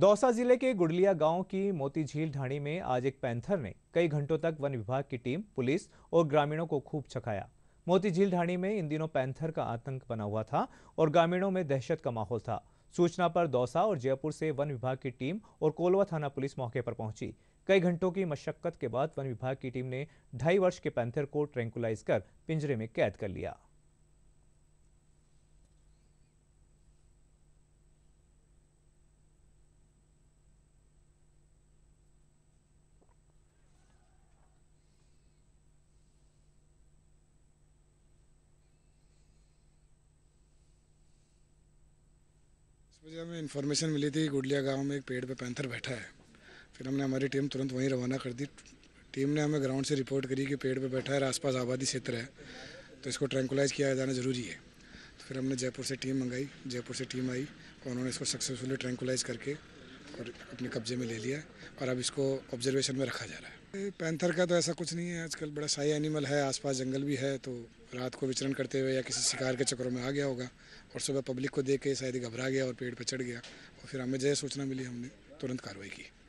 दौसा जिले के गुडलिया गांव की मोती झील ढाणी में आज एक पैंथर ने कई घंटों तक वन विभाग की टीम पुलिस और ग्रामीणों को खूब चखाया मोती झील ढाणी में इन दिनों पैंथर का आतंक बना हुआ था और ग्रामीणों में दहशत का माहौल था सूचना पर दौसा और जयपुर से वन विभाग की टीम और कोलवा थाना पुलिस मौके पर पहुंची कई घंटों की मशक्कत के बाद वन विभाग की टीम ने ढाई वर्ष के पैंथर को ट्रैंकुलाइज कर पिंजरे में कैद कर लिया मुझे हमें इन्फॉर्मेशन मिली थी गुडलिया गांव में एक पेड़ पे पैंथर बैठा है फिर हमने हमारी टीम तुरंत वहीं रवाना कर दी टीम ने हमें ग्राउंड से रिपोर्ट करी कि पेड़ पे बैठा है आसपास आबादी क्षेत्र है तो इसको ट्रैंकुलाइज किया जाना ज़रूरी है तो फिर हमने जयपुर से टीम मंगाई जयपुर से टीम आई और तो उन्होंने इसको सक्सेसफुली ट्रैंकुलाइज करके और अपने कब्जे में ले लिया और अब इसको ऑब्जर्वेशन में रखा जा रहा है पैंथर का तो ऐसा कुछ नहीं है आजकल बड़ा शाही एनिमल है आसपास जंगल भी है तो रात को विचरण करते हुए या किसी शिकार के चक्करों में आ गया होगा और सुबह पब्लिक को देख के शायद घबरा गया और पेड़ पर चढ़ गया और फिर हमें जय सूचना मिली हमने तुरंत कार्रवाई की